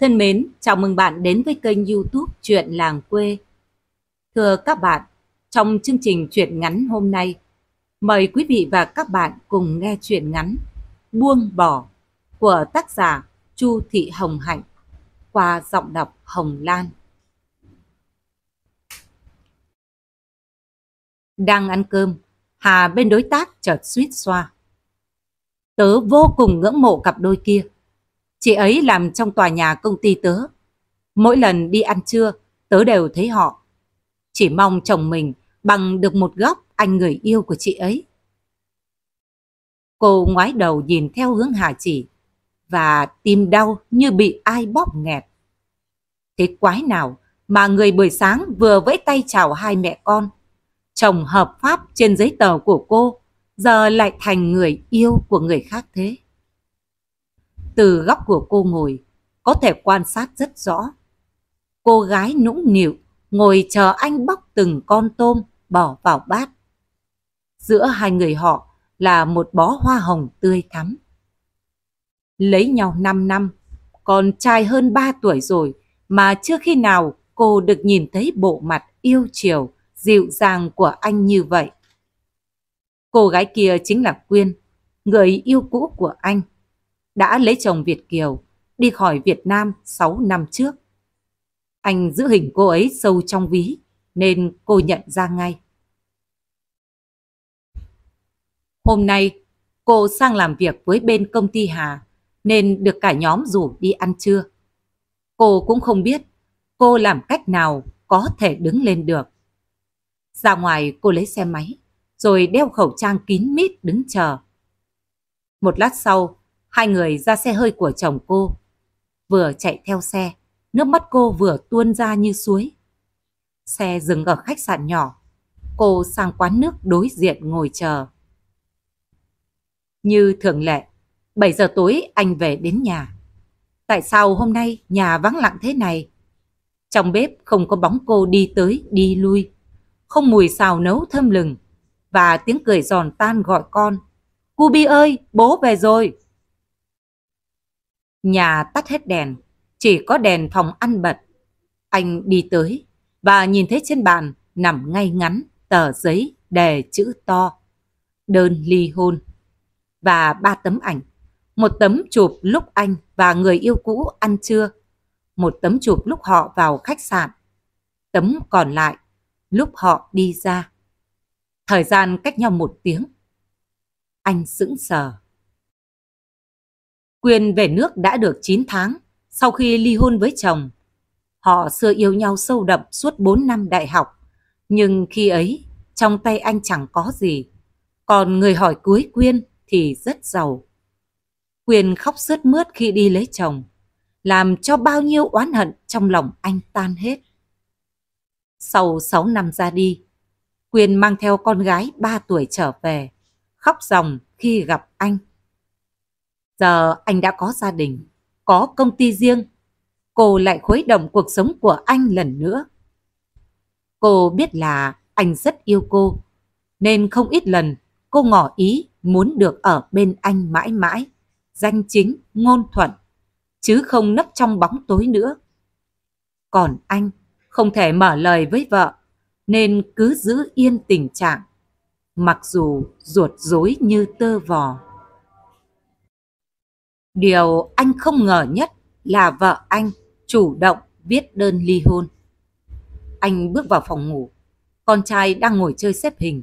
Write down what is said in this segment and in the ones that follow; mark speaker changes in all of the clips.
Speaker 1: Thân mến, chào mừng bạn đến với kênh youtube Chuyện Làng Quê. Thưa các bạn, trong chương trình Chuyện Ngắn hôm nay, mời quý vị và các bạn cùng nghe chuyện ngắn Buông Bỏ của tác giả Chu Thị Hồng Hạnh qua giọng đọc Hồng Lan. Đang ăn cơm, Hà bên đối tác chợt suýt xoa. Tớ vô cùng ngưỡng mộ cặp đôi kia. Chị ấy làm trong tòa nhà công ty tớ. Mỗi lần đi ăn trưa, tớ đều thấy họ. Chỉ mong chồng mình bằng được một góc anh người yêu của chị ấy. Cô ngoái đầu nhìn theo hướng Hà chỉ và tim đau như bị ai bóp nghẹt. Thế quái nào mà người buổi sáng vừa vẫy tay chào hai mẹ con. Chồng hợp pháp trên giấy tờ của cô giờ lại thành người yêu của người khác thế. Từ góc của cô ngồi, có thể quan sát rất rõ. Cô gái nũng nịu, ngồi chờ anh bóc từng con tôm bỏ vào bát. Giữa hai người họ là một bó hoa hồng tươi thắm. Lấy nhau 5 năm, còn trai hơn 3 tuổi rồi mà chưa khi nào cô được nhìn thấy bộ mặt yêu chiều, dịu dàng của anh như vậy. Cô gái kia chính là Quyên, người yêu cũ của anh đã lấy chồng Việt Kiều, đi khỏi Việt Nam 6 năm trước. Anh giữ hình cô ấy sâu trong ví, nên cô nhận ra ngay. Hôm nay, cô sang làm việc với bên công ty Hà, nên được cả nhóm rủ đi ăn trưa. Cô cũng không biết cô làm cách nào có thể đứng lên được. Ra ngoài cô lấy xe máy, rồi đeo khẩu trang kín mít đứng chờ. Một lát sau, Hai người ra xe hơi của chồng cô. Vừa chạy theo xe, nước mắt cô vừa tuôn ra như suối. Xe dừng ở khách sạn nhỏ. Cô sang quán nước đối diện ngồi chờ. Như thường lệ, 7 giờ tối anh về đến nhà. Tại sao hôm nay nhà vắng lặng thế này? Trong bếp không có bóng cô đi tới, đi lui. Không mùi xào nấu thơm lừng. Và tiếng cười giòn tan gọi con. Cubi ơi, bố về rồi. Nhà tắt hết đèn, chỉ có đèn phòng ăn bật. Anh đi tới và nhìn thấy trên bàn nằm ngay ngắn tờ giấy đề chữ to. Đơn ly hôn. Và ba tấm ảnh. Một tấm chụp lúc anh và người yêu cũ ăn trưa. Một tấm chụp lúc họ vào khách sạn. Tấm còn lại lúc họ đi ra. Thời gian cách nhau một tiếng. Anh sững sờ. Quyên về nước đã được 9 tháng sau khi ly hôn với chồng. Họ xưa yêu nhau sâu đậm suốt 4 năm đại học. Nhưng khi ấy, trong tay anh chẳng có gì. Còn người hỏi cưới Quyên thì rất giàu. Quyên khóc sướt mướt khi đi lấy chồng, làm cho bao nhiêu oán hận trong lòng anh tan hết. Sau 6 năm ra đi, Quyên mang theo con gái 3 tuổi trở về, khóc ròng khi gặp anh. Giờ anh đã có gia đình, có công ty riêng. Cô lại khuấy động cuộc sống của anh lần nữa. Cô biết là anh rất yêu cô, nên không ít lần cô ngỏ ý muốn được ở bên anh mãi mãi, danh chính, ngôn thuận, chứ không nấp trong bóng tối nữa. Còn anh không thể mở lời với vợ, nên cứ giữ yên tình trạng, mặc dù ruột rối như tơ vò. Điều anh không ngờ nhất là vợ anh chủ động viết đơn ly hôn. Anh bước vào phòng ngủ, con trai đang ngồi chơi xếp hình.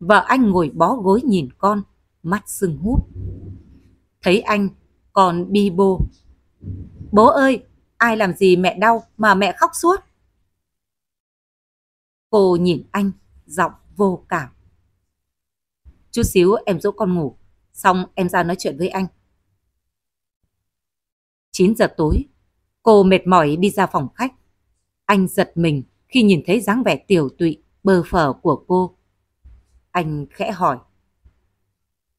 Speaker 1: Vợ anh ngồi bó gối nhìn con, mắt sưng húp. Thấy anh, con bi bô. Bố ơi, ai làm gì mẹ đau mà mẹ khóc suốt? Cô nhìn anh, giọng vô cảm. Chút xíu em dỗ con ngủ, xong em ra nói chuyện với anh. 9 giờ tối, cô mệt mỏi đi ra phòng khách. Anh giật mình khi nhìn thấy dáng vẻ tiểu tụy, bơ phở của cô. Anh khẽ hỏi.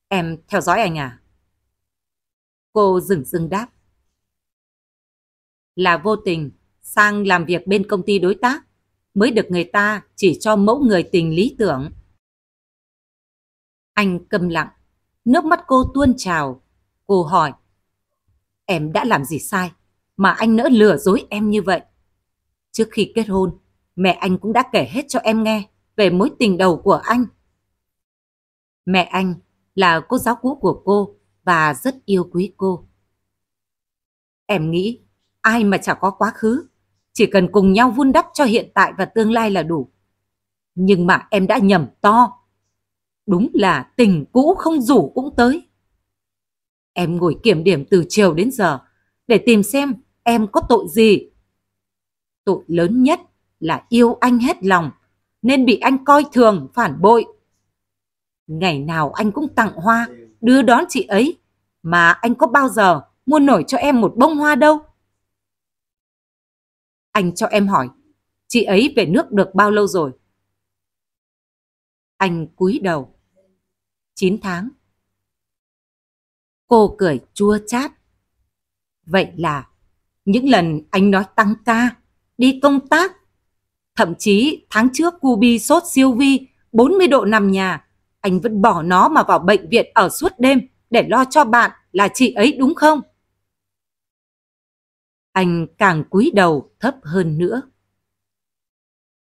Speaker 1: Em theo dõi anh à? Cô dừng dưng đáp. Là vô tình, sang làm việc bên công ty đối tác, mới được người ta chỉ cho mẫu người tình lý tưởng. Anh câm lặng, nước mắt cô tuôn trào. Cô hỏi em đã làm gì sai mà anh nỡ lừa dối em như vậy. Trước khi kết hôn, mẹ anh cũng đã kể hết cho em nghe về mối tình đầu của anh. Mẹ anh là cô giáo cũ của cô và rất yêu quý cô. Em nghĩ ai mà chả có quá khứ, chỉ cần cùng nhau vun đắp cho hiện tại và tương lai là đủ. Nhưng mà em đã nhầm to. Đúng là tình cũ không rủ cũng tới. Em ngồi kiểm điểm từ chiều đến giờ để tìm xem em có tội gì. Tội lớn nhất là yêu anh hết lòng nên bị anh coi thường, phản bội. Ngày nào anh cũng tặng hoa, đưa đón chị ấy mà anh có bao giờ mua nổi cho em một bông hoa đâu. Anh cho em hỏi, chị ấy về nước được bao lâu rồi? Anh cúi đầu. 9 tháng. Cô cười chua chát. Vậy là những lần anh nói tăng ca, đi công tác, thậm chí tháng trước Cubi sốt siêu vi 40 độ nằm nhà, anh vẫn bỏ nó mà vào bệnh viện ở suốt đêm để lo cho bạn là chị ấy đúng không? Anh càng cúi đầu thấp hơn nữa.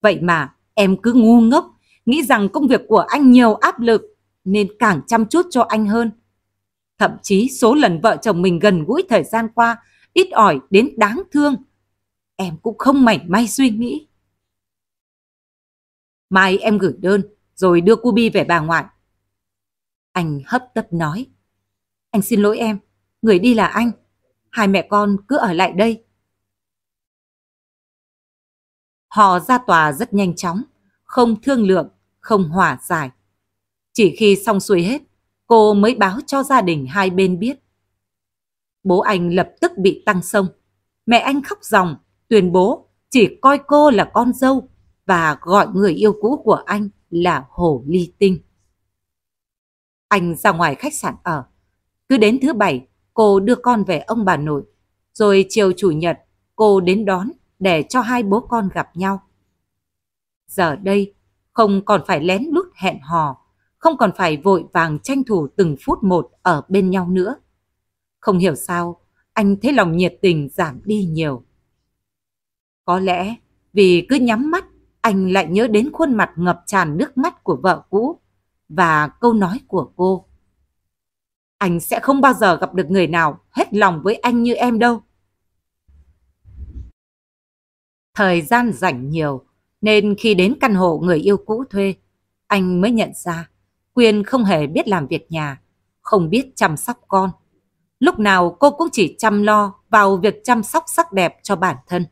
Speaker 1: Vậy mà em cứ ngu ngốc, nghĩ rằng công việc của anh nhiều áp lực nên càng chăm chút cho anh hơn. Thậm chí số lần vợ chồng mình gần gũi thời gian qua ít ỏi đến đáng thương. Em cũng không mảnh may suy nghĩ. Mai em gửi đơn rồi đưa Cubi về bà ngoại. Anh hấp tấp nói. Anh xin lỗi em, người đi là anh. Hai mẹ con cứ ở lại đây. Họ ra tòa rất nhanh chóng, không thương lượng, không hòa giải. Chỉ khi xong xuôi hết, cô mới báo cho gia đình hai bên biết. Bố anh lập tức bị tăng sông. Mẹ anh khóc ròng, tuyên bố chỉ coi cô là con dâu và gọi người yêu cũ của anh là Hồ Ly Tinh. Anh ra ngoài khách sạn ở. Cứ đến thứ bảy, cô đưa con về ông bà nội. Rồi chiều chủ nhật, cô đến đón để cho hai bố con gặp nhau. Giờ đây, không còn phải lén lút hẹn hò không còn phải vội vàng tranh thủ từng phút một ở bên nhau nữa. Không hiểu sao, anh thấy lòng nhiệt tình giảm đi nhiều. Có lẽ vì cứ nhắm mắt, anh lại nhớ đến khuôn mặt ngập tràn nước mắt của vợ cũ và câu nói của cô. Anh sẽ không bao giờ gặp được người nào hết lòng với anh như em đâu. Thời gian rảnh nhiều, nên khi đến căn hộ người yêu cũ thuê, anh mới nhận ra Quyên không hề biết làm việc nhà, không biết chăm sóc con. Lúc nào cô cũng chỉ chăm lo vào việc chăm sóc sắc đẹp cho bản thân.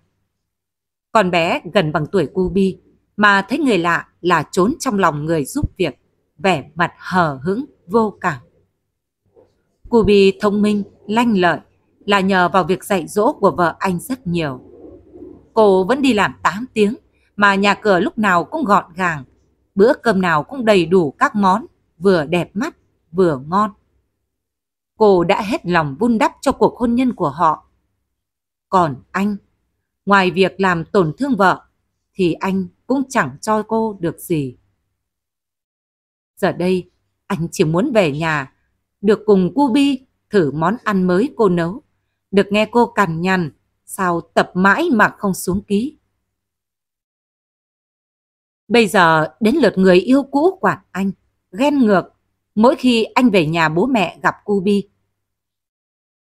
Speaker 1: Con bé gần bằng tuổi Cubi mà thấy người lạ là trốn trong lòng người giúp việc, vẻ mặt hờ hững, vô cảm. Cubi thông minh, lanh lợi là nhờ vào việc dạy dỗ của vợ anh rất nhiều. Cô vẫn đi làm 8 tiếng mà nhà cửa lúc nào cũng gọn gàng, bữa cơm nào cũng đầy đủ các món vừa đẹp mắt, vừa ngon. Cô đã hết lòng vun đắp cho cuộc hôn nhân của họ. Còn anh, ngoài việc làm tổn thương vợ, thì anh cũng chẳng cho cô được gì. Giờ đây, anh chỉ muốn về nhà, được cùng cu bi thử món ăn mới cô nấu, được nghe cô cằn nhằn, sao tập mãi mà không xuống ký. Bây giờ đến lượt người yêu cũ quản anh ghen ngược mỗi khi anh về nhà bố mẹ gặp Cubi.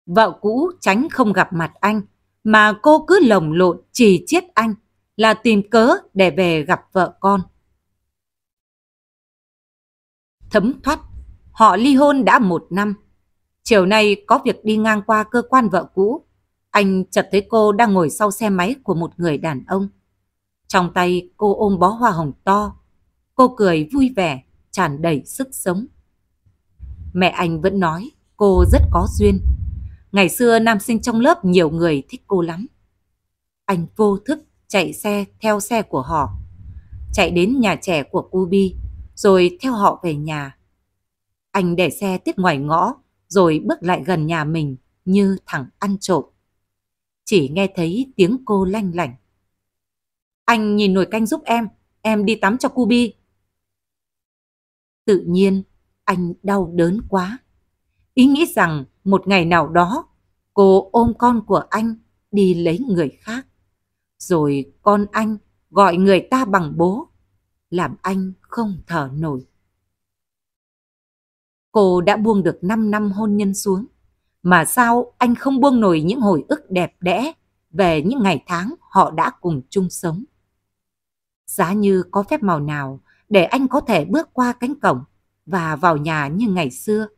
Speaker 1: Vợ cũ tránh không gặp mặt anh, mà cô cứ lồng lộn chỉ chiết anh là tìm cớ để về gặp vợ con. Thấm thoát, họ ly hôn đã một năm. Chiều nay có việc đi ngang qua cơ quan vợ cũ, anh chợt thấy cô đang ngồi sau xe máy của một người đàn ông. Trong tay cô ôm bó hoa hồng to, cô cười vui vẻ tràn đầy sức sống. Mẹ anh vẫn nói cô rất có duyên. Ngày xưa nam sinh trong lớp nhiều người thích cô lắm. Anh vô thức chạy xe theo xe của họ. Chạy đến nhà trẻ của Kubi rồi theo họ về nhà. Anh để xe tiếp ngoài ngõ rồi bước lại gần nhà mình như thằng ăn trộm. Chỉ nghe thấy tiếng cô lanh lảnh. Anh nhìn nồi canh giúp em, em đi tắm cho Kubi. Tự nhiên, anh đau đớn quá. Ý nghĩ rằng một ngày nào đó, cô ôm con của anh đi lấy người khác. Rồi con anh gọi người ta bằng bố, làm anh không thở nổi. Cô đã buông được 5 năm hôn nhân xuống, mà sao anh không buông nổi những hồi ức đẹp đẽ về những ngày tháng họ đã cùng chung sống. Giá như có phép màu nào để anh có thể bước qua cánh cổng và vào nhà như ngày xưa.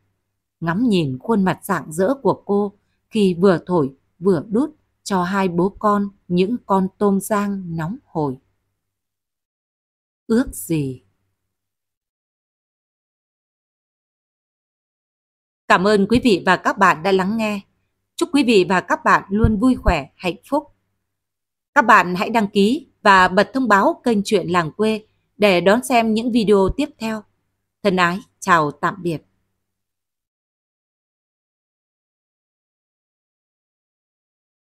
Speaker 1: Ngắm nhìn khuôn mặt rạng rỡ của cô khi vừa thổi vừa đút cho hai bố con những con tôm rang nóng hổi. Ước gì? Cảm ơn quý vị và các bạn đã lắng nghe. Chúc quý vị và các bạn luôn vui khỏe, hạnh phúc. Các bạn hãy đăng ký và bật thông báo kênh Chuyện Làng Quê để đón xem những video tiếp theo. Thân ái, chào tạm biệt.